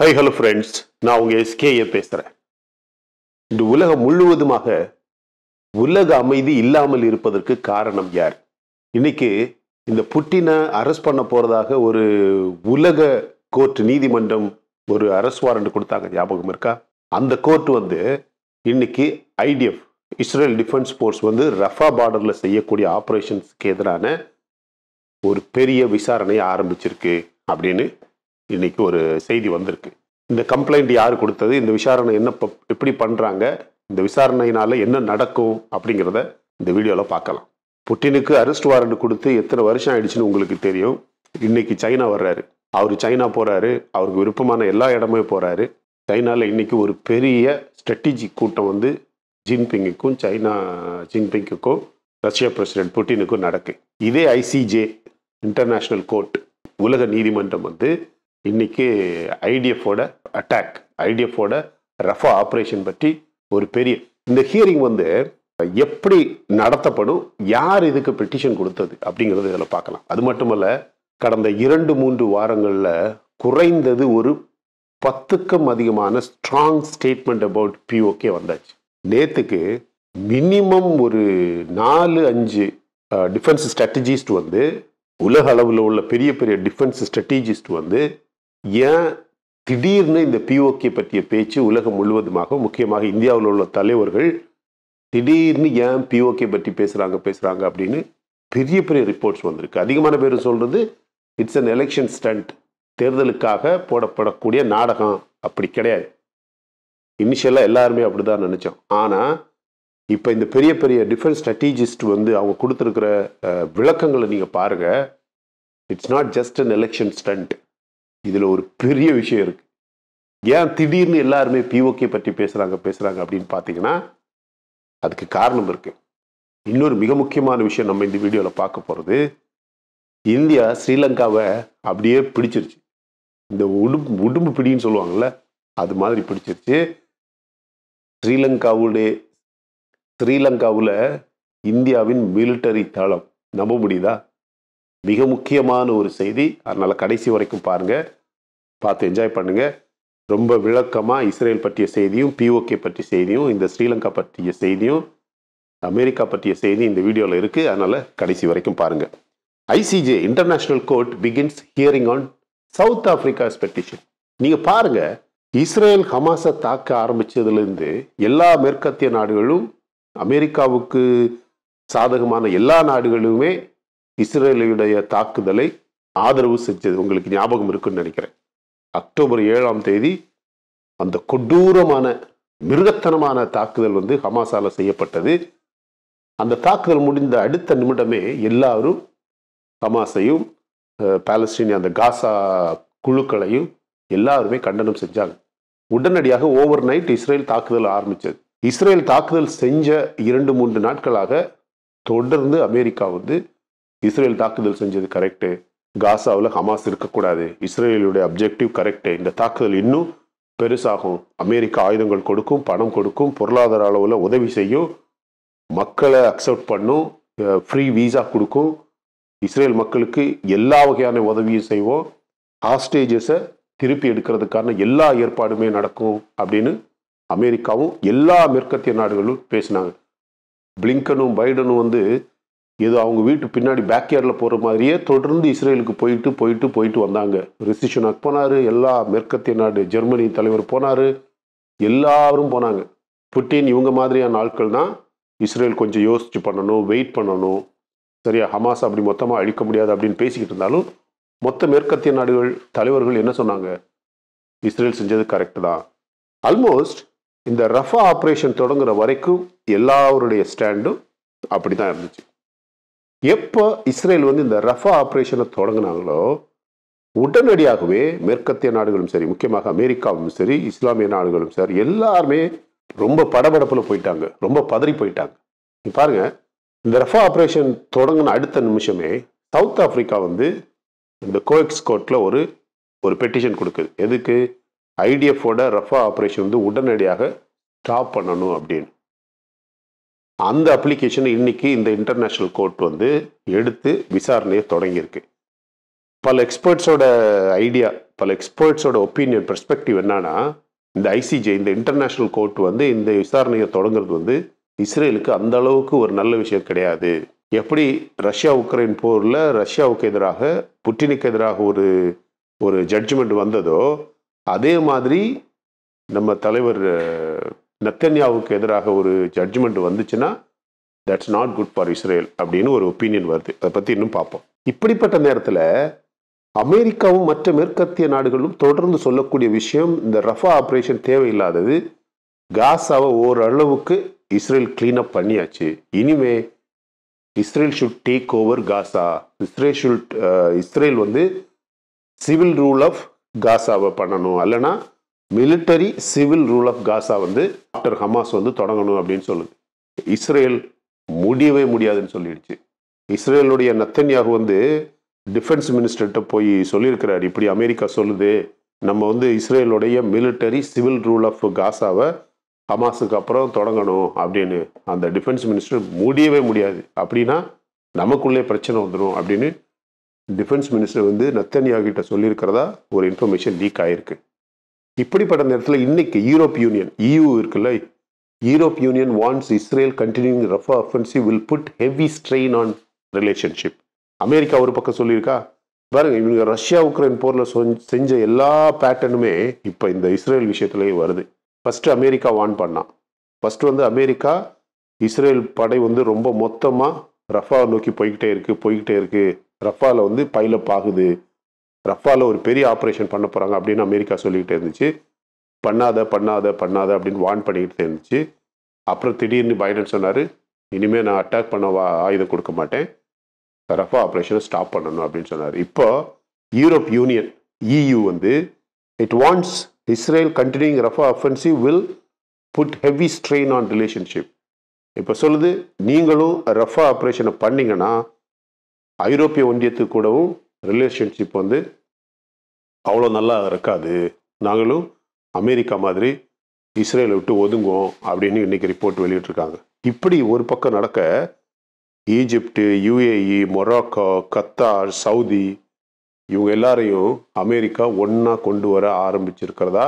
High hello friends நான் உங்கள் SKA பேசுகிறேன் இந்த உலகம் முழுவதுமாக உலக அமைதி இல்லாமல் இருப்பதற்கு காரணம் யார் இன்னைக்கு இந்த புட்டினை அரெஸ்ட் பண்ண போகிறதாக ஒரு உலக கோர்ட் நீதிமன்றம் ஒரு அரசு வாரண்ட் கொடுத்தாங்க ஞாபகம் இருக்கா அந்த கோர்ட் வந்து இன்னைக்கு ஐடிஎஃப் இஸ்ரேல் டிஃபென்ஸ் ஃபோர்ஸ் வந்து ரஃபா பார்டரில் செய்யக்கூடிய ஆப்ரேஷன்ஸ்க்கு எதிரான ஒரு பெரிய விசாரணையை ஆரம்பிச்சிருக்கு அப்படின்னு இன்னைக்கு ஒரு செய்தி வந்திருக்கு இந்த கம்ப்ளைண்ட் யார் கொடுத்தது இந்த விசாரணை என்ன எப்படி பண்ணுறாங்க இந்த விசாரணையினால என்ன நடக்கும் அப்படிங்கிறத இந்த வீடியோவில் பார்க்கலாம் புட்டினுக்கு அரெஸ்ட் வாரண்ட் கொடுத்து எத்தனை வருஷம் ஆயிடுச்சுன்னு உங்களுக்கு தெரியும் இன்னைக்கு சைனா வர்றாரு அவர் சைனா போகிறாரு அவருக்கு விருப்பமான எல்லா இடமும் போகிறாரு சைனாவில் இன்னைக்கு ஒரு பெரிய ஸ்ட்ராட்டஜிக் கூட்டம் வந்து ஜின்பிங்குக்கும் சைனா ஜின்பிங்குக்கும் ரஷ்யா பிரசிடென்ட் புட்டினுக்கும் நடக்கு இதே ஐசிஜே இன்டர்நேஷ்னல் கோர்ட் உலக நீதிமன்றம் வந்து இன்னைக்கு ஐடிஎஃபோட அட்டாக் ஐடிஎஃபோட ரஃபா ஆப்ரேஷன் பற்றி ஒரு பெரிய இந்த ஹியரிங் வந்து எப்படி நடத்தப்படும் யார் இதுக்கு பெட்டிஷன் கொடுத்தது அப்படிங்கிறது இதில் பார்க்கலாம் அது மட்டுமல்ல கடந்த இரண்டு மூன்று வாரங்களில் குறைந்தது ஒரு பத்துக்கும் அதிகமான ஸ்ட்ராங் ஸ்டேட்மெண்ட் அபவுட் பிஓகே வந்தாச்சு நேற்றுக்கு மினிமம் ஒரு நாலு அஞ்சு டிஃபென்ஸ் ஸ்ட்ராட்டஜிஸ்ட் வந்து உலக அளவில் உள்ள பெரிய பெரிய டிஃபென்ஸ் ஸ்ட்ராட்டஜிஸ்ட் வந்து ஏன் திடீர்னு இந்த பிஓகே பற்றிய பேச்சு உலகம் முழுவதுமாக முக்கியமாக இந்தியாவில் உள்ள தலைவர்கள் திடீர்னு ஏன் பிஓகே பற்றி பேசுகிறாங்க பேசுகிறாங்க அப்படின்னு பெரிய பெரிய ரிப்போர்ட்ஸ் வந்திருக்கு அதிகமான பேர் சொல்கிறது இட்ஸ் அன் எலெக்ஷன் ஸ்டண்ட் தேர்தலுக்காக போடப்படக்கூடிய நாடகம் அப்படி கிடையாது இனிஷியலாக எல்லாருமே அப்படி தான் நினச்சோம் ஆனால் இப்போ இந்த பெரிய பெரிய டிஃபென்ஸ் ஸ்ட்ராட்டஜிஸ்ட் வந்து அவங்க கொடுத்துருக்கிற விளக்கங்களை நீங்கள் பாருங்கள் it's not just an election stunt இதில் ஒரு பெரிய விஷயம் இருக்குது ஏன் திடீர்னு எல்லாருமே பிஓகே பற்றி பேசுகிறாங்க பேசுகிறாங்க அப்படின்னு பார்த்தீங்கன்னா அதுக்கு காரணம் இருக்குது இன்னொரு மிக முக்கியமான விஷயம் நம்ம இந்த வீடியோவில் பார்க்க போகிறது இந்தியா ஸ்ரீலங்காவை அப்படியே பிடிச்சிருச்சு இந்த உடும்பு உடும்பு பிடின்னு சொல்லுவாங்கள்ல அது மாதிரி பிடிச்சிருச்சு ஸ்ரீலங்காவுடைய ஸ்ரீலங்காவில் இந்தியாவின் மிலிட்டரி தளம் நம்ப முடியுதா மிக முக்கியமான ஒரு செய்தி அதனால் கடைசி வரைக்கும் பாருங்கள் பார்த்து என்ஜாய் பண்ணுங்கள் ரொம்ப விளக்கமாக இஸ்ரேல் பற்றிய செய்தியும் பிஓகே பற்றிய செய்தியும் இந்த ஸ்ரீலங்கா பற்றிய செய்தியும் அமெரிக்கா பற்றிய செய்தி இந்த வீடியோவில் இருக்குது அதனால் கடைசி வரைக்கும் பாருங்கள் ICJ international court begins hearing on South Africa petition நீங்கள் பாருங்கள் இஸ்ரேல் ஹமாஸை தாக்க ஆரம்பித்ததுலேருந்து எல்லா மேற்கத்திய நாடுகளும் அமெரிக்காவுக்கு சாதகமான எல்லா நாடுகளுமே இஸ்ரேலுடைய தாக்குதலை ஆதரவு செஞ்சது உங்களுக்கு ஞாபகம் இருக்குன்னு நினைக்கிறேன் அக்டோபர் ஏழாம் தேதி அந்த கொடூரமான மிருகத்தனமான தாக்குதல் வந்து ஹமாசால செய்யப்பட்டது அந்த தாக்குதல் முடிந்த அடுத்த நிமிடமே எல்லாரும் ஹமாஸையும் பாலஸ்டீனிய அந்த காசா குழுக்களையும் எல்லாருமே கண்டனம் செஞ்சாங்க உடனடியாக ஓவர் நைட் இஸ்ரேல் தாக்குதல் ஆரம்பித்தது இஸ்ரேல் தாக்குதல் செஞ்ச இரண்டு மூன்று நாட்களாக தொடர்ந்து அமெரிக்கா வந்து இஸ்ரேல் தாக்குதல் செஞ்சது கரெக்டு காசாவில் ஹமாஸ் இருக்கக்கூடாது இஸ்ரேலுடைய அப்ஜெக்டிவ் கரெக்டு இந்த தாக்குதல் இன்னும் பெருசாகும் அமெரிக்கா ஆயுதங்கள் கொடுக்கும் பணம் கொடுக்கும் பொருளாதார அளவில் உதவி செய்யும் மக்களை அக்செப்ட் பண்ணும் ஃப்ரீ வீசா கொடுக்கும் இஸ்ரேல் மக்களுக்கு எல்லா வகையான உதவியும் செய்வோம் ஹாஸ்டேஜஸை திருப்பி எடுக்கிறதுக்கான எல்லா ஏற்பாடுமே நடக்கும் அப்படின்னு அமெரிக்காவும் எல்லா மேற்கத்திய நாடுகளும் பேசினாங்க பிளிங்கனும் பைடனும் வந்து ஏதோ அவங்க வீட்டு பின்னாடி பேக்யார்டில் போகிற மாதிரியே தொடர்ந்து இஸ்ரேலுக்கு போயிட்டு போயிட்டு போயிட்டு வந்தாங்க ரிசிஷனாக போனார் எல்லா மேற்கத்திய நாடு ஜெர்மனி தலைவர் போனார் எல்லாரும் போனாங்க புட்டின் இவங்க மாதிரியான ஆட்கள் தான் இஸ்ரேல் கொஞ்சம் யோசித்து பண்ணணும் வெயிட் பண்ணணும் சரியா ஹமாஸ் அப்படி மொத்தமாக அழிக்க முடியாது அப்படின்னு பேசிக்கிட்டு இருந்தாலும் மொத்த மேற்கத்திய நாடுகள் தலைவர்கள் என்ன சொன்னாங்க இஸ்ரேல் செஞ்சது கரெக்டு தான் ஆல்மோஸ்ட் இந்த ரஃபா ஆப்ரேஷன் தொடங்குற வரைக்கும் எல்லாருடைய ஸ்டாண்டும் அப்படி தான் இருந்துச்சு எப்போ இஸ்ரேல் வந்து இந்த ரஃபா ஆப்ரேஷனை தொடங்கினாங்களோ உடனடியாகவே மேற்கத்திய நாடுகளும் சரி முக்கியமாக அமெரிக்காவும் சரி இஸ்லாமிய நாடுகளும் சரி எல்லாருமே ரொம்ப படபடப்பில் போயிட்டாங்க ரொம்ப பதறி போயிட்டாங்க பாருங்க இந்த ரஃபா ஆப்ரேஷன் தொடங்கின அடுத்த நிமிஷமே சவுத் ஆப்பிரிக்கா வந்து இந்த கோஎக்ஸ் கோர்ட்டில் ஒரு ஒரு பெட்டிஷன் கொடுக்குது எதுக்கு ஐடிஎஃபோட ரஃபா ஆப்ரேஷன் வந்து உடனடியாக ஸ்டாப் பண்ணணும் அப்படின்னு அந்த அப்ளிகேஷன் இன்னைக்கு இந்த இன்டர்நேஷ்னல் கோர்ட் வந்து எடுத்து விசாரணையை தொடங்கியிருக்கு பல எக்ஸ்பர்ட்ஸோட ஐடியா பல எக்ஸ்பர்ட்ஸோட ஒப்பீனியன் பெர்ஸ்பெக்டிவ் என்னன்னா இந்த ஐசிஜே இந்த இன்டர்நேஷ்னல் கோர்ட் வந்து இந்த விசாரணையை தொடங்குறது வந்து இஸ்ரேலுக்கு அந்த அளவுக்கு ஒரு நல்ல விஷயம் கிடையாது எப்படி ரஷ்யா உக்ரைன் போரில் ரஷ்யாவுக்கு எதிராக புட்டினுக்கு எதிராக ஒரு ஒரு ஜட்ஜ்மெண்ட் வந்ததோ அதே மாதிரி நம்ம தலைவர் நத்தன்யாவுக்கு எதிராக ஒரு ஜட்ஜ்மெண்ட் வந்துச்சுன்னா that's not good for Israel அப்படின்னு ஒரு ஒப்பீனியன் வருது அதை பற்றி இன்னும் பார்ப்போம் இப்படிப்பட்ட நேரத்தில் அமெரிக்காவும் மற்ற மேற்கத்திய நாடுகளும் தொடர்ந்து சொல்லக்கூடிய விஷயம் இந்த ரஃபா ஆப்ரேஷன் தேவையில்லாதது காசாவை ஓரளவுக்கு இஸ்ரேல் கிளீனப் பண்ணியாச்சு இனிமே Israel should take over Gaza Israel should Israel வந்து சிவில் ரூல் ஆஃப் காசாவை பண்ணணும் அல்லைனா military civil rule of Gaza வந்து ஆஃப்டர் ஹமாஸ் வந்து தொடங்கணும் அப்படின்னு சொல்லுது இஸ்ரேல் முடியவே முடியாதுன்னு சொல்லிடுச்சு இஸ்ரேலுடைய நத்தன்யாகு வந்து டிஃபென்ஸ் மினிஸ்டர்கிட்ட போய் சொல்லியிருக்கிறார் இப்படி அமெரிக்கா சொல்லுது நம்ம வந்து இஸ்ரேலுடைய மிலிட்டரி சிவில் ரூல் ஆஃப் காசாவை ஹமாஸுக்கு அப்புறம் தொடங்கணும் அப்படின்னு அந்த டிஃபென்ஸ் மினிஸ்டர் முடியவே முடியாது அப்படின்னா நமக்குள்ளே பிரச்சனை வந்துடும் அப்படின்னு டிஃபென்ஸ் மினிஸ்டர் வந்து நத்தன்யாகிட்ட சொல்லியிருக்கிறதா ஒரு இன்ஃபர்மேஷன் லீக் ஆகிருக்கு இப்படிப்பட்ட நேரத்தில் இன்னைக்கு யூரோப் யூனியன் இயூ இருக்குல்ல Europe union warns Israel continuing Rafah offensive will put heavy strain on relationship America ஒரு பக்கம் சொல்லியிருக்கா பாருங்க இவங்க ரஷ்யா உக்ரைன் போரில் செஞ்ச எல்லா பேட்டர்னுமே இப்போ இந்த இஸ்ரேல் விஷயத்துலேயும் வருது ஃபஸ்ட்டு அமெரிக்கா வான் பண்ணான் ஃபஸ்ட்டு வந்து அமெரிக்கா இஸ்ரேல் படை வந்து ரொம்ப மொத்தமாக ரஃபா நோக்கி போய்கிட்டே இருக்குது போய்கிட்டே இருக்குது ரஃபாவில் வந்து பைலப் ஆகுது ரஃபாவில் ஒரு பெரிய ஆப்ரேஷன் பண்ண போகிறாங்க அப்படின்னு அமெரிக்கா சொல்லிக்கிட்டே இருந்துச்சு பண்ணாத பண்ணாத பண்ணாத அப்படின்னு வான் பண்ணிக்கிட்டே இருந்துச்சு அப்புறம் திடீர்னு பைடன் சொன்னார் இனிமேல் நான் அட்டாக் பண்ண வா ஆயுதம் கொடுக்க மாட்டேன் ரஃபா ஆப்ரேஷனை ஸ்டாப் பண்ணணும் அப்படின்னு சொன்னார் இப்போ யூரோப் யூனியன் இயு வந்து it wants Israel continuing Rafah offensive will put heavy strain on relationship இப்போ சொல்லுது நீங்களும் ரஃபா ஆப்ரேஷனை பண்ணிங்கன்னா ஐரோப்பிய ஒன்றியத்து கூடவும் ரிலேஷன்ஷிப் வந்து அவ்வளோ நல்லா இருக்காது நாங்களும் அமெரிக்கா மாதிரி இஸ்ரேலை விட்டு ஒதுங்குவோம் அப்படின்னு இன்றைக்கி ரிப்போர்ட் வெளியிட்ருக்காங்க இப்படி ஒரு பக்கம் நடக்க Egypt UAE Morocco Qatar Saudi இவங்க எல்லாரையும் அமெரிக்கா ஒன்றா கொண்டு வர ஆரம்பிச்சிருக்கிறதா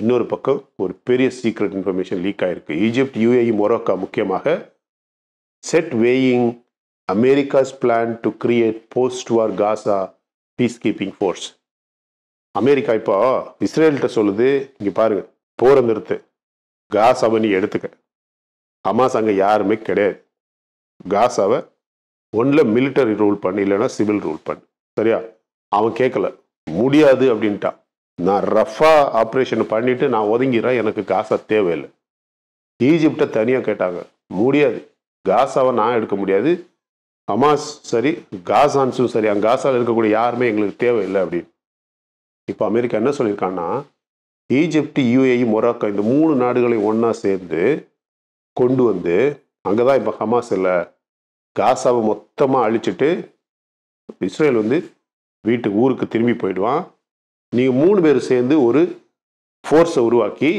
இன்னொரு பக்கம் ஒரு பெரிய சீக்ரெட் இன்ஃபர்மேஷன் லீக் ஆகிருக்கு ஈஜிப்ட் யூஏஇ மொரோக்கா முக்கியமாக said weighing America's plan to create post war Gaza peacekeeping force America இப்போ இஸ்ரேல்கிட்ட சொல்லுது இங்கே பாருங்கள் போற நிறுத்து காசாவை நீ எடுத்துக்க ஹமாஸ் அங்கே யாருமே கிடையாது காசாவை ஒன்றில் மிலிட்டரி ரூல் பண்ணு இல்லைன்னா சிவில் ரூல் பண்ணு சரியா அவன் கேட்கல முடியாது அப்படின்ட்டான் நான் ரஃபாக ஆப்ரேஷன் பண்ணிவிட்டு நான் ஒதுங்கிறேன் எனக்கு காசா தேவையில்லை ஈஜிப்டை தனியாக கேட்டாங்க முடியாது காசாவை நான் எடுக்க முடியாது ஹமாஸ் சரி காசான்ஸும் சரி அங்கே காசாவில் இருக்கக்கூடிய யாருமே எங்களுக்கு தேவையில்லை அப்படின்னு இப்போ அமெரிக்கா என்ன சொல்லியிருக்காங்கன்னா ஈஜிப்ட் யூஏஇ மொராக்கோ இந்த மூணு நாடுகளையும் ஒன்றா சேர்ந்து கொண்டு வந்து அங்கே தான் இப்போ ஹமாஸ் இல்லை காசாவை மொத்தமாக அழிச்சிட்டு இஸ்ரேல் வந்து வீட்டு ஊருக்கு திரும்பி போயிடுவான் நீங்கள் மூணு பேர் சேர்ந்து ஒரு ஃபோர்ஸை உருவாக்கி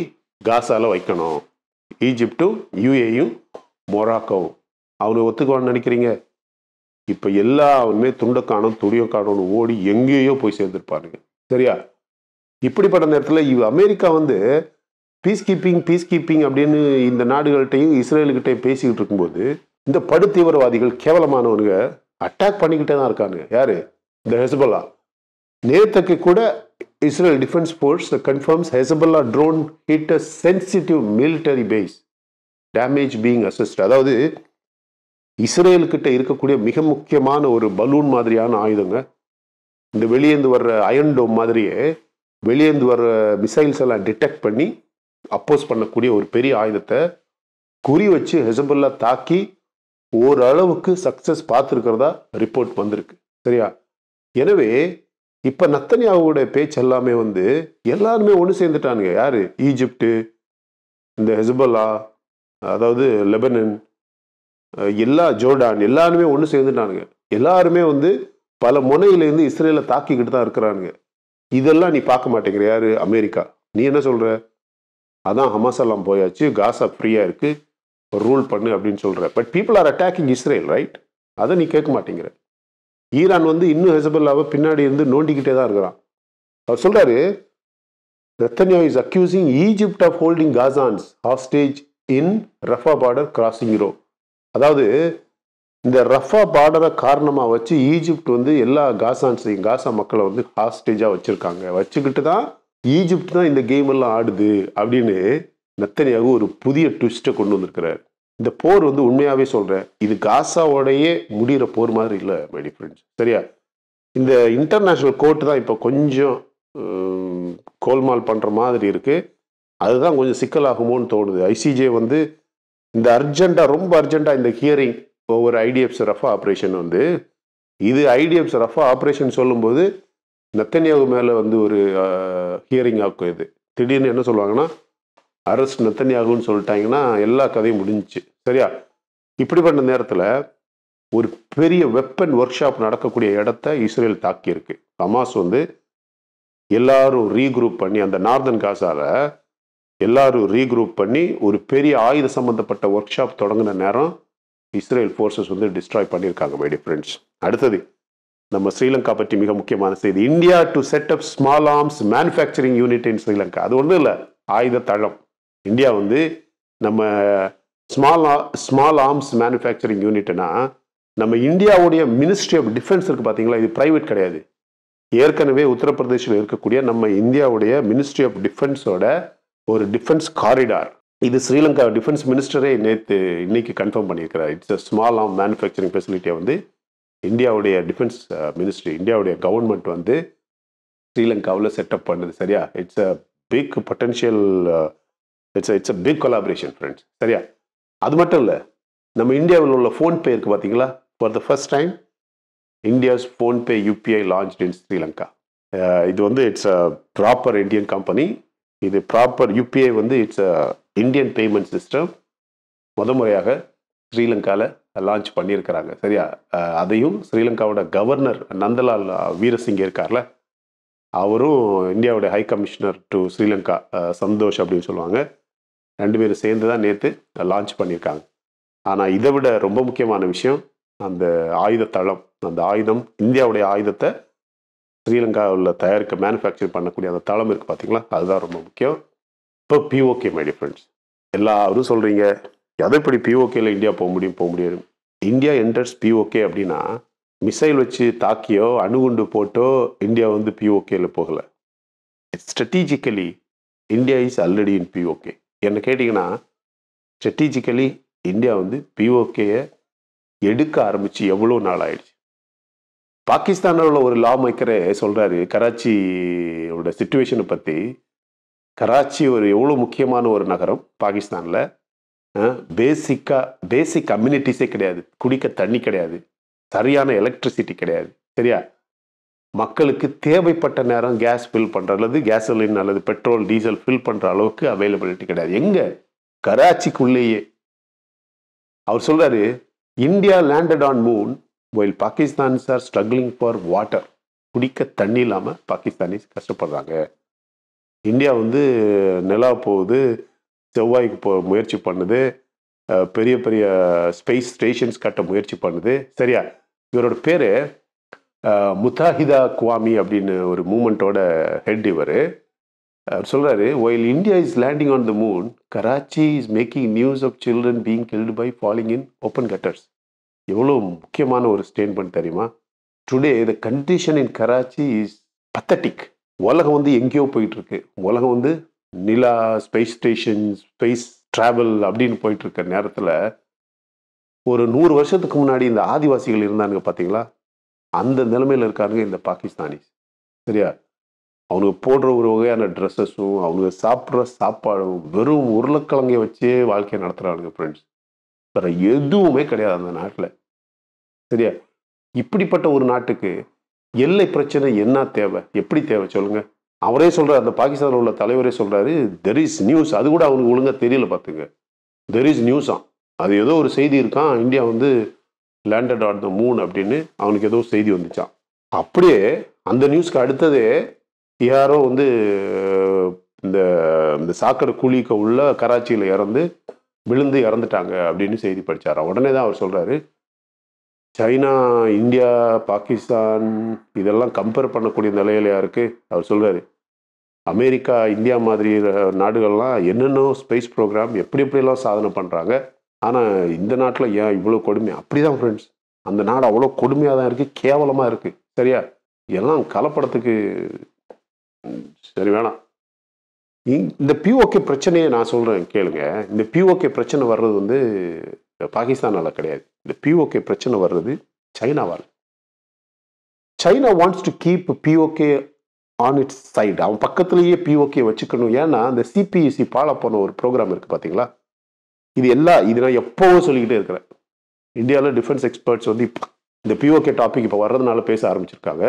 காசால வைக்கணும் ஈஜிப்டும் யூஏயும் மொராக்கோவும் அவனை ஒத்துக்குவான்னு நினைக்கிறீங்க இப்போ எல்லாருமே துண்டக்கானும் துடியக்கானும் ஓடி எங்கேயோ போய் சேர்ந்துருப்பாருங்க சரியா இப்படிப்பட்ட நேரத்தில் இவ் அமெரிக்கா வந்து பீஸ் கீப்பிங் பீஸ் கீப்பிங் அப்படின்னு இந்த நாடுகள்கிட்டையும் இஸ்ரேலுக்கிட்டையும் பேசிக்கிட்டு இருக்கும்போது இந்த படுத்தீவிரவாதிகள் கேவலமானவனுங்க அட்டாக் பண்ணிக்கிட்டே தான் இருக்கானுங்க யாரு த ஹெசபல்லா நேற்றுக்கு கூட Israel defence force confirms Hezbollah drone hit a sensitive military base damage being assessed அதாவது இஸ்ரேலுக்கிட்ட இருக்கக்கூடிய மிக முக்கியமான ஒரு பலூன் மாதிரியான ஆயுதங்க இந்த வெளியேந்து வர்ற அயன்டோம் மாதிரியே வெளியேந்து வர்ற மிசைல்ஸ் எல்லாம் டிடெக்ட் பண்ணி அப்போஸ் பண்ணக்கூடிய ஒரு பெரிய ஆயுதத்தை குறி வச்சு ஹெசபல்லா தாக்கி ஓரளவுக்கு சக்ஸஸ் பார்த்துருக்கிறதா ரிப்போர்ட் வந்திருக்கு சரியா எனவே இப்போ நத்தன்யாவோட பேச்சு எல்லாமே வந்து எல்லாருமே ஒன்று சேர்ந்துட்டானுங்க யார் ஈஜிப்டு இந்த ஹெசபல்லா அதாவது லெபனன் எல்லா ஜோர்டான் எல்லாருமே ஒன்று சேர்ந்துட்டானுங்க எல்லாருமே வந்து பல முனையிலேருந்து இஸ்ரேலை தாக்கிக்கிட்டு தான் இருக்கிறானுங்க இதெல்லாம் நீ பார்க்க மாட்டேங்கிற யார் அமெரிக்கா நீ என்ன சொல்கிற அதான் ஹமாஸ் போயாச்சு காசா ஃப்ரீயாக இருக்கு ரூல் பண்ணு அப்படின்னு சொல்ற but people are attacking Israel right அதை நீ கேட்க மாட்டேங்கிற ஈரான் வந்து இன்னும் ஹெசபல்லாவை பின்னாடி இருந்து நோண்டிக்கிட்டே தான் இருக்கிறான் அவர் சொல்கிறாரு Netanyahu is accusing Egypt of holding Gazans hostage in Rafah border crossing row அதாவது இந்த ரஃபா பார்டரை காரணமாக வச்சு ஈஜிப்ட் வந்து எல்லா காசான்ஸையும் காசா மக்களை வந்து ஹாஸ்டேஜாக வச்சுருக்காங்க வச்சுக்கிட்டு தான் ஈஜிப்ட் தான் இந்த கேம் எல்லாம் ஆடுது அப்படின்னு நெத்தனியாக ஒரு புதிய ட்விஸ்ட்டை கொண்டு வந்திருக்கிறார் இந்த போர் வந்து உண்மையாகவே சொல்கிறேன் இது காசாவோடையே முடிகிற போர் மாதிரி இல்லை மைடி ஃப்ரெண்ட்ஸ் சரியா இந்த இன்டர்நேஷ்னல் கோர்ட் தான் இப்போ கொஞ்சம் கோல்மால் பண்ணுற மாதிரி இருக்குது அதுதான் கொஞ்சம் சிக்கலாகுமோன்னு தோணுது ஐசிஜே வந்து இந்த அர்ஜெண்ட்டாக ரொம்ப அர்ஜெண்ட்டாக இந்த ஹியரிங் ஒவ்வொரு ஐடிஎஃப்ஸ் ரஃபா ஆப்ரேஷன் வந்து இது ஐடிஎஃப்ஸ் ரஃபா ஆப்ரேஷன் சொல்லும்போது நத்தன்யாவு மேலே வந்து ஒரு ஹியரிங் ஆக்கும் இது திடீர்னு என்ன சொல்லுவாங்கன்னா அரெஸ்ட் நத்தனியாகும்னு சொல்லிட்டாங்கன்னா எல்லா கதையும் முடிஞ்சிச்சு சரியா இப்படிப்பட்ட நேரத்தில் ஒரு பெரிய வெப்பன் ஒர்க் ஷாப் நடக்கக்கூடிய இடத்த இஸ்ரேல் தாக்கியிருக்கு ஹமாஸ் வந்து எல்லாரும் ரீக்ரூப் பண்ணி அந்த நார்தன் காசாவில் எல்லாரும் ரீக்ரூப் பண்ணி ஒரு பெரிய ஆயுத சம்பந்தப்பட்ட ஒர்க் ஷாப் தொடங்கின நேரம் இஸ்ரேல் ஃபோர்ஸஸ் வந்து டிஸ்ட்ராய் பண்ணியிருக்காங்க மைடி ஃப்ரெண்ட்ஸ் அடுத்தது நம்ம ஸ்ரீலங்கா பற்றி மிக முக்கியமான செய்தி India to set up small arms manufacturing unit in Sri Lanka அது ஒன்றும் இல்லை ஆயுத தளம் இந்தியா வந்து நம்ம ஸ்மால் ஸ்மால் ஆர்ம்ஸ் மேனுஃபேக்சரிங் யூனிட்னா நம்ம இந்தியாவுடைய மினிஸ்ட்ரி ஆஃப் டிஃபென்ஸ் இருக்குது பார்த்தீங்களா இது ப்ரைவேட் கிடையாது ஏற்கனவே உத்தரப்பிரதேசில் இருக்கக்கூடிய நம்ம இந்தியாவுடைய மினிஸ்ட்ரி ஆஃப் டிஃபென்ஸோட ஒரு டிஃபென்ஸ் காரிடார் இது ஸ்ரீலங்கா டிஃபென்ஸ் மினிஸ்டரே நேற்று இன்னைக்கு கன்ஃபார்ம் பண்ணியிருக்கிறார் it's a small arm manufacturing ஃபெசிலிட்டியை வந்து இந்தியாவுடைய டிஃபென்ஸ் மினிஸ்ட்ரி uh, இந்தியாவுடைய கவர்மெண்ட் வந்து ஸ்ரீலங்காவில் செட்டப் பண்ணுது சரியா it's a big potential it's it's a big collaboration friends சரியா அது மட்டும் இல்லை நம்ம இந்தியாவில் உள்ள ஃபோன்பே இருக்குது பார்த்தீங்களா for the first time India's PhonePe UPI launch in Sri Lanka இது வந்து it's a proper Indian company இது ப்ராப்பர் யூபிஐ வந்து it's a Indian payment system முத முறையாக ஸ்ரீலங்காவில் லான்ச் பண்ணியிருக்கிறாங்க சரியா அதையும் ஸ்ரீலங்காவோட கவர்னர் நந்தலால் வீரசிங்க இருக்கார்ல அவரும் இந்தியாவுடைய high commissioner to Sri Lanka Santosh அப்படின்னு சொல்லுவாங்க ரெண்டு பேரும் சேர்ந்து தான் நேற்று லான்ச் பண்ணியிருக்காங்க ஆனால் இதை விட ரொம்ப முக்கியமான விஷயம் அந்த ஆயுத தளம் அந்த ஆயுதம் இந்தியாவுடைய ஆயுதத்தை ஸ்ரீலங்காவில் தயாரிக்க மேனுஃபேக்சர் பண்ணக்கூடிய அந்த தளம் இருக்குது பார்த்தீங்களா அதுதான் ரொம்ப முக்கியம் இப்போ பிஓகே மை ஃப்ரெண்ட்ஸ் எல்லாரும் சொல்கிறீங்க எதை இப்படி பிஓகேல இந்தியா போக முடியும் போக முடியும் இந்தியா என்டர்ஸ் பிஓகே அப்படின்னா மிசைல் வச்சு தாக்கியோ அணுகுண்டு போட்டோ இந்தியா வந்து பிஓகேல போகலை strategically India is already in PoK என்ன கேட்டிங்கன்னா ஸ்ட்ரெட்டிஜிக்கலி இந்தியா வந்து பிஓகேயை எடுக்க ஆரம்பித்து எவ்வளோ நாள் ஆயிடுச்சு பாகிஸ்தானில் உள்ள ஒரு லா மேக்கரே சொல்கிறாரு கராச்சியோட சுச்சுவேஷனை பற்றி கராச்சி ஒரு எவ்வளோ முக்கியமான ஒரு நகரம் பாகிஸ்தானில் பேசிக்காக பேசிக் கம்யூனிட்டிஸே கிடையாது குடிக்க தண்ணி கிடையாது சரியான எலக்ட்ரிசிட்டி கிடையாது சரியா மக்களுக்கு தேவைப்பட்ட நேரம் கேஸ் ஃபில் பண்ணுற அல்லது கேசலின் அல்லது பெட்ரோல் டீசல் ஃபில் பண்ணுற அளவுக்கு அவைலபிலிட்டி கிடையாது எங்கே கராச்சிக்குள்ளேயே அவர் சொல்கிறாரு India landed on moon while Pakistanis are struggling for water குடிக்க தண்ணி இல்லாமல் பாகிஸ்தானிஸ் கஷ்டப்படுறாங்க இந்தியா வந்து நிலா போகுது செவ்வாய்க்கு போ முயற்சி பண்ணுது பெரிய பெரிய ஸ்பேஸ் ஸ்டேஷன்ஸ் கட்ட முயற்சி பண்ணுது சரியா இவரோட பேர் முத்தாஹிதா குவாமி அப்படின்னு ஒரு மூமெண்ட்டோட ஹெட் இவர் அவர் சொல்கிறாரு while India is landing on the moon Karachi is making news of children being killed by falling in open gutters எவ்வளோ முக்கியமான ஒரு ஸ்டேட்மெண்ட் தெரியுமா today the condition in Karachi is pathetic உலகம் வந்து எங்கேயோ போயிட்டுருக்கு உலகம் வந்து நிலா ஸ்பேஸ் ஸ்டேஷன் ஸ்பேஸ் ட்ராவல் அப்படின்னு போயிட்டுருக்க நேரத்தில் ஒரு நூறு வருஷத்துக்கு முன்னாடி இந்த ஆதிவாசிகள் இருந்தானுங்க பார்த்தீங்களா அந்த நிலைமையில் இருக்காருங்க இந்த பாகிஸ்தானிஸ் சரியா அவனுக்கு போடுற ஒரு வகையான ட்ரெஸ்ஸஸும் அவங்க சாப்பிட்ற சாப்பாடும் வெறும் உருளைக்கிழங்க வச்சே வாழ்க்கையை நடத்துகிறாங்க ஃப்ரெண்ட்ஸ் வேறு எதுவுமே கிடையாது அந்த நாட்டில் சரியா இப்படிப்பட்ட ஒரு நாட்டுக்கு எல்லை பிரச்சனை என்ன தேவை எப்படி தேவை சொல்லுங்கள் அவரே சொல்கிறார் அந்த பாகிஸ்தானில் உள்ள தலைவரே சொல்கிறாரு தெர் இஸ் நியூஸ் அது கூட அவனுக்கு ஒழுங்காக தெரியல பார்த்துங்க தெர் இஸ் நியூஸாம் அது ஏதோ ஒரு செய்தி இருக்கான் இந்தியா வந்து லேண்டட் ஆட் த மூன் அப்படின்னு அவனுக்கு ஏதோ செய்தி வந்துச்சான் அப்படியே அந்த நியூஸ்க்கு அடுத்தது யாரோ வந்து இந்த இந்த சாக்கடை குழிக்க உள்ள கராச்சியில் இறந்து விழுந்து இறந்துட்டாங்க அப்படின்னு செய்தி படித்தார் உடனே தான் அவர் சொல்கிறாரு சைனா இந்தியா பாகிஸ்தான் இதெல்லாம் கம்பேர் பண்ணக்கூடிய நிலையிலையா இருக்குது அவர் சொல்கிறாரு அமெரிக்கா இந்தியா மாதிரி நாடுகள்லாம் என்னென்ன ஸ்பேஸ் ப்ரோக்ராம் எப்படி எப்படிலாம் சாதனை பண்ணுறாங்க ஆனால் இந்த நாட்டில் ஏன் இவ்வளோ கொடுமை அப்படி தான் ஃப்ரெண்ட்ஸ் அந்த நாடு அவ்வளோ கொடுமையாக தான் இருக்குது கேவலமாக இருக்குது சரியா எல்லாம் கலப்படத்துக்கு சரி வேணாம் இந்த பிஓகே பிரச்சனையை நான் சொல்கிறேன் கேளுங்க இந்த பிஓகே பிரச்சனை வர்றது வந்து பாகிஸ்தானால் கிடையாது இந்த பிஓகே பிரச்சனை வர்றது சைனாவால் China wants to keep PoK on its side அவன் பக்கத்துலேயே பிஓகே வச்சுக்கணும் ஏன்னா அந்த சிபிஎஸ்சி e பாலப்போன போன ஒரு ப்ரோக்ராம் இருக்குது பார்த்தீங்களா இது எல்லா இது நான் எப்போவும் சொல்லிக்கிட்டே இருக்கிறேன் இந்தியாவில் டிஃபென்ஸ் எக்ஸ்பர்ட்ஸ் வந்து இந்த பிஓகே டாபிக் இப்போ வர்றதுனால பேச ஆரம்பிச்சிருக்காங்க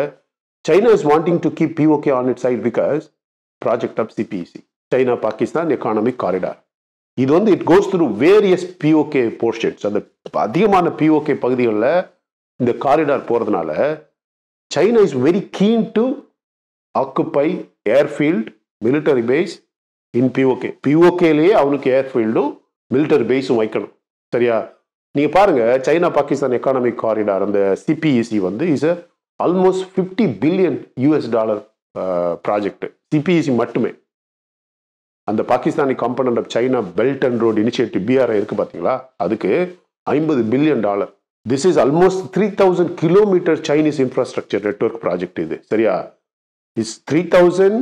China is wanting to keep PoK on it side because project of CPEC China Pakistan economic corridor இது வந்து it goes through various PoK portions அந்த அதிகமான பிஓகே பகுதிகளில் இந்த காரிடார் போகிறதுனால China is very keen to occupy airfield military base in PoK பிஓகேலேயே அவனுக்கு ஏர்ஃபீல்டும் மிலிட்டரி பேஸும் வைக்கணும் சரியா நீங்கள் பாருங்கள் சைனா பாகிஸ்தான் எக்கானமிக் காரிடார் அந்த சிபிஇசி e வந்து is a almost fifty billion US dollar project CPEC மட்டுமே அந்த Pakistani component of China belt and road initiative BRI இருக்குது பார்த்தீங்களா அதுக்கு ஐம்பது billion dollar this is almost three thousand kilometre Chinese infrastructure network project இது சரியா is three thousand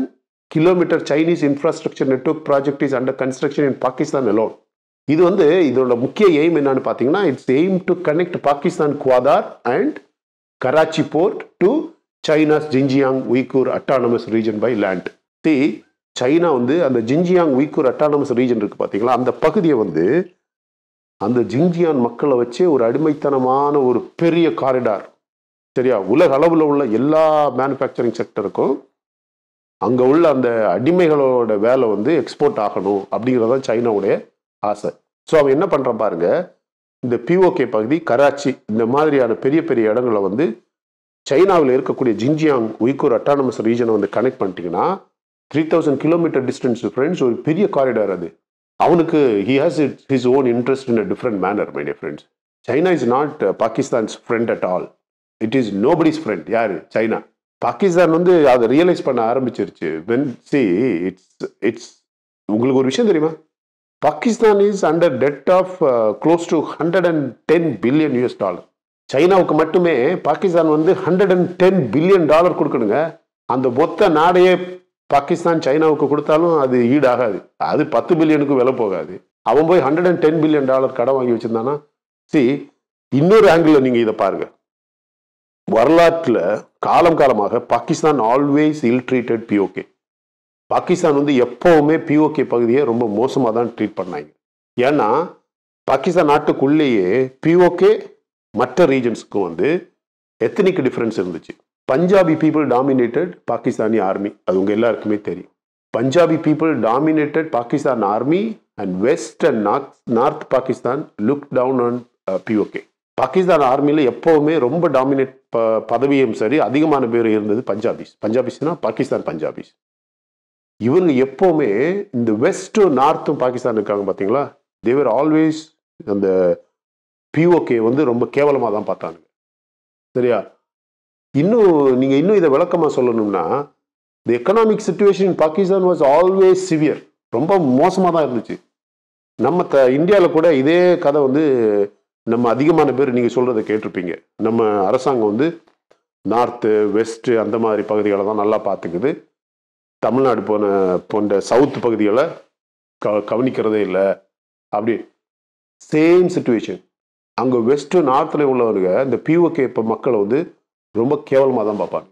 kilometre Chinese infrastructure network project is under construction in Pakistan alone இது வந்து இதோட முக்கிய எய்ம் என்னன்னு பார்த்தீங்கன்னா it's aim to connect Pakistan Gwadar and Karachi port to China's Xinjiang Uyghur autonomous region by land the China வந்து அந்த ஜிஞ்சியாங் உய்கூர் அட்டானமஸ் ரீஜன் இருக்குது பார்த்தீங்களா அந்த பகுதியை வந்து அந்த ஜிஞ்சியான் மக்களை வச்சு ஒரு அடிமைத்தனமான ஒரு பெரிய காரிடார் சரியா உலக அளவில் உள்ள எல்லா மேனுஃபேக்சரிங் செக்டருக்கும் அங்கே உள்ள அந்த அடிமைகளோட வேலை வந்து எக்ஸ்போர்ட் ஆகணும் அப்படிங்கிறதான் சைனாவுடைய ஆசை ஸோ அவன் என்ன பண்ணுறான் பாருங்க இந்த பிஓகே பகுதி கராச்சி இந்த மாதிரியான பெரிய பெரிய இடங்களை வந்து சைனாவில் இருக்கக்கூடிய ஜிஞ்சியாங் உய்கூர் அட்டானமஸ் ரீஜனை வந்து கனெக்ட் பண்ணிட்டீங்கன்னா three thousand kilometre distance friends ஒரு பெரிய காரிடார் அது அவனுக்கு he has it his own interest in a different manner my friends China is not Pakistan's friend at all it is nobody's friend யார் China Pakistan வந்து அதை realise பண்ண ஆரம்பிச்சிருச்சு வென் சி இட்ஸ் இட்ஸ் உங்களுக்கு ஒரு விஷயம் தெரியுமா Pakistan is under debt of close to hundred and ten billion US dollar சைனாவுக்கு மட்டுமே பாகிஸ்தான் வந்து hundred and ten billion dollar கொடுக்கணுங்க அந்த மொத்த நாடையே பாகிஸ்தான் சைனாவுக்கு கொடுத்தாலும் அது ஈடாகாது அது பத்து பில்லியனுக்கு விலை போகாது அவன் போய் hundred and ten billion dollar கடன் வாங்கி வச்சுருந்தானா சி இன்னொரு ஆங்கிளில் நீங்கள் இதை பாருங்கள் வரலாற்றில் காலம் காலமாக Pakistan always ill treated PoK Pakistan வந்து எப்போவுமே பிஓகே பகுதியை ரொம்ப மோசமாக தான் ட்ரீட் பண்ணாங்க ஏன்னா பாகிஸ்தான் நாட்டுக்குள்ளேயே பிஓகே மற்ற ரீஜன்ஸுக்கும் வந்து எத்தனிக் டிஃப்ரென்ஸ் இருந்துச்சு Punjabi people dominated Pakistani army அது உங்கள் எல்லாருக்குமே தெரியும் Punjabi people dominated Pakistan army and west and north north Pakistan look down on PoK Pakistan ஆர்மியில் எப்போவுமே ரொம்ப டாமினேட் ப பதவியும் சரி அதிகமான பேர் இருந்தது பஞ்சாபிஸ் பஞ்சாபிஸ்னால் பாகிஸ்தான் பஞ்சாபிஸ் இவங்க எப்போவுமே இந்த வெஸ்ட்டும் நார்த்தும் பாகிஸ்தான் இருக்காங்க பார்த்தீங்களா தேவர் ஆல்வேஸ் அந்த பிஓகே வந்து ரொம்ப கேவலமாக தான் பார்த்தானுங்க சரியா இன்னும் நீங்கள் இன்னும் இதை விளக்கமாக சொல்லணும்னா the economic situation in Pakistan was always severe ரொம்ப மோசமாக தான் இருந்துச்சு நம்ம த இந்தியாவில் கூட இதே கதை வந்து நம்ம அதிகமான பேர் நீங்கள் சொல்கிறத கேட்டிருப்பீங்க நம்ம அரசாங்கம் வந்து நார்த்து வெஸ்ட்டு அந்த மாதிரி பகுதிகளை தான் நல்லா பார்த்துக்குது தமிழ்நாடு போன போன்ற சவுத் பகுதிகளை க கவனிக்கிறதே இல்லை அப்படி சேம் சுச்சுவேஷன் அங்கே வெஸ்ட்டு நார்த்தில் உள்ளவங்க இந்த பிஓகே இப்போ மக்களை வந்து ரொம்ப கேவலமாக தான் பார்ப்பாங்க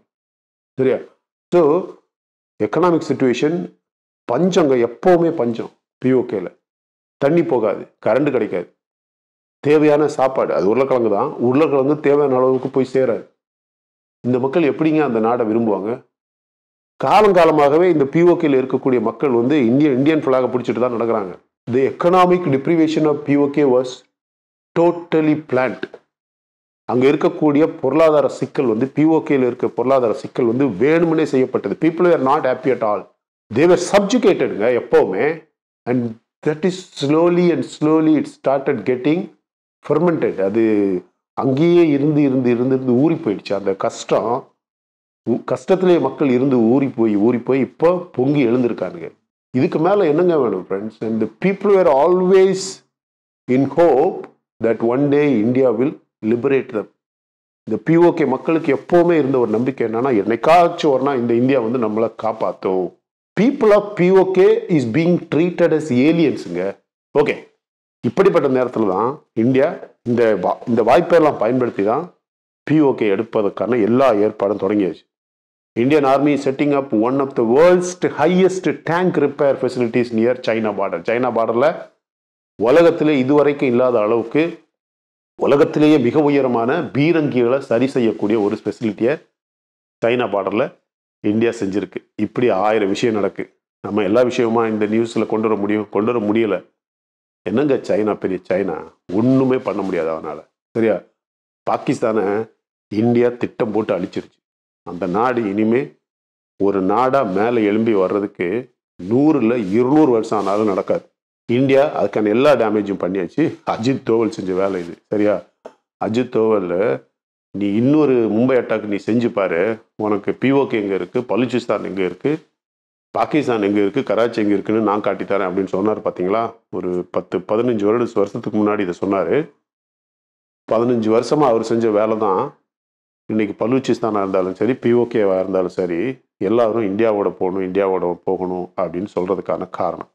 சரியா ஸோ எக்கனாமிக் சுச்சுவேஷன் பஞ்சங்க எப்போவுமே பஞ்சம் பிஓகேல தண்ணி போகாது கரண்ட் கிடைக்காது தேவையான சாப்பாடு அது உருளைக்கிழங்கு தான் உருளைக்கிழங்கு தேவையான அளவுக்கு போய் சேராது இந்த மக்கள் எப்படிங்க அந்த நாடை விரும்புவாங்க காலங்காலமாகவே இந்த பிஓகேல இருக்கக்கூடிய மக்கள் வந்து இந்திய இந்தியன் ஃபிளாக பிடிச்சிட்டு தான் நடக்கிறாங்க the economic deprivation of PoK was totally planned அங்கே இருக்கக்கூடிய பொருளாதார சிக்கல் வந்து பிஓகேல இருக்க பொருளாதார சிக்கல் வந்து வேணுமனே செய்யப்பட்டது people are not happy at all they were சப்ஜுகேட்டடுங்க எப்போவுமே and that is slowly and slowly it started getting fermented அது அங்கேயே இருந்து இருந்து இருந்து இருந்து ஊறி போயிடுச்சு அந்த கஷ்டம் கஷ்டத்திலே மக்கள் இருந்து ஊறி போய் ஊறி போய் இப்போ பொங்கி எழுந்திருக்கானுங்க இதுக்கு மேலே என்னங்க வேணும் friends and people were always in hope that one day India will liberate them இந்த பிஓகே மக்களுக்கு எப்போவுமே இருந்த ஒரு நம்பிக்கை என்னன்னா என்னைக்காச்சும் ஒருனா இந்த இந்தியா வந்து நம்மளை காப்பாற்றும் people of PoK is being treated as ஏலியன்ஸுங்க ஓகே இப்படிப்பட்ட நேரத்தில் தான் இந்தியா இந்த இந்த வாய்ப்பெல்லாம் பயன்படுத்தி தான் பிஓகே எடுப்பதற்கான எல்லா ஏற்பாடும் தொடங்கியாச்சு Indian army setting setting one of the the highest tank repair facilities near China border China பார்டரில் borderல உலகத்திலே இதுவரைக்கும் இல்லாத அளவுக்கு உலகத்திலேயே மிக உயரமான பீரங்கிகளை சரி செய்யக்கூடிய ஒரு ஸ்பெசிலிட்டியை சைனா பார்டரில் இந்தியா செஞ்சுருக்கு இப்படி ஆயிரம் விஷயம் நடக்கு நம்ம எல்லா விஷயமா இந்த நியூஸில் கொண்டு வர முடியும் கொண்டு வர முடியலை என்னங்க சைனா பெரிய சைனா ஒன்றுமே பண்ண முடியாது அதனால் சரியா பாகிஸ்தானை இந்தியா திட்டம் போட்டு அழிச்சிருச்சு அந்த நாடு இனிமே ஒரு நாடாக மேலே எழும்பி வர்றதுக்கு நூறில் இருநூறு வருஷம் ஆனாலும் நடக்காது இந்தியா அதுக்கான எல்லா டேமேஜும் பண்ணியாச்சு அஜித் தோவல் செஞ்ச வேலை இது சரியா அஜித் தோவல் நீ இன்னொரு மும்பை அட்டாக் நீ செஞ்சு பாரு உனக்கு பிஓகே எங்கே இருக்குது பலுச்சிஸ்தான் எங்கே இருக்குது பாகிஸ்தான் எங்கே இருக்குது கராச்சி எங்கே இருக்குன்னு நான் காட்டித்தரேன் அப்படின்னு சொன்னார் பார்த்தீங்களா ஒரு பத்து பதினஞ்சு வருட வருஷத்துக்கு முன்னாடி இதை சொன்னார் பதினஞ்சு வருஷமாக அவர் செஞ்ச வேலை தான் இன்றைக்கி பலூச்சிஸ்தானாக இருந்தாலும் சரி பிஓகேவாக இருந்தாலும் சரி எல்லாரும் இந்தியாவோட போகணும் இந்தியாவோட போகணும் அப்படின்னு சொல்கிறதுக்கான காரணம்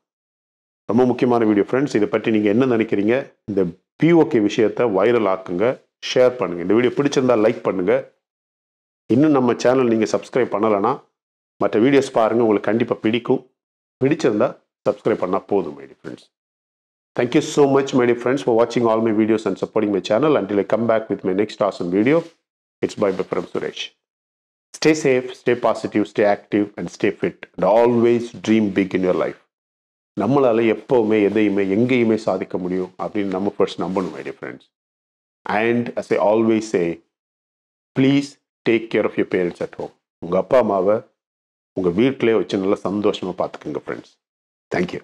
ரொம்ப முக்கியமான வீடியோ ஃப்ரெண்ட்ஸ் இதை பற்றி நீங்கள் என்ன நினைக்கிறீங்க இந்த பிஓகே விஷயத்தை வைரல் ஆக்குங்க ஷேர் பண்ணுங்கள் இந்த வீடியோ பிடிச்சிருந்தால் லைக் பண்ணுங்கள் இன்னும் நம்ம சேனல் நீங்கள் சப்ஸ்கிரைப் பண்ணலைன்னா மற்ற வீடியோஸ் பாருங்கள் உங்களுக்கு கண்டிப்பாக பிடிக்கும் பிடிச்சிருந்தா சப்ஸ்கிரைப் பண்ணால் போதும் my dear friends thank you so much my dear friends for வாட்சிங் all my videos and supporting my channel and I come back with my next awesome video It's by Bipram Suresh. Stay safe, stay positive, stay active and stay fit and always dream big in your life. நம்மளால் எப்போவுமே எதையுமே எங்கேயுமே சாதிக்க முடியும் அப்படின்னு நம்ம first நம்பணும் my friends and as I always say please take care of your parents at home உங்கள் அப்பா அம்மாவை உங்கள் வீட்டிலே வச்சு நல்லா சந்தோஷமாக பார்த்துக்குங்க ஃப்ரெண்ட்ஸ் தேங்க்யூ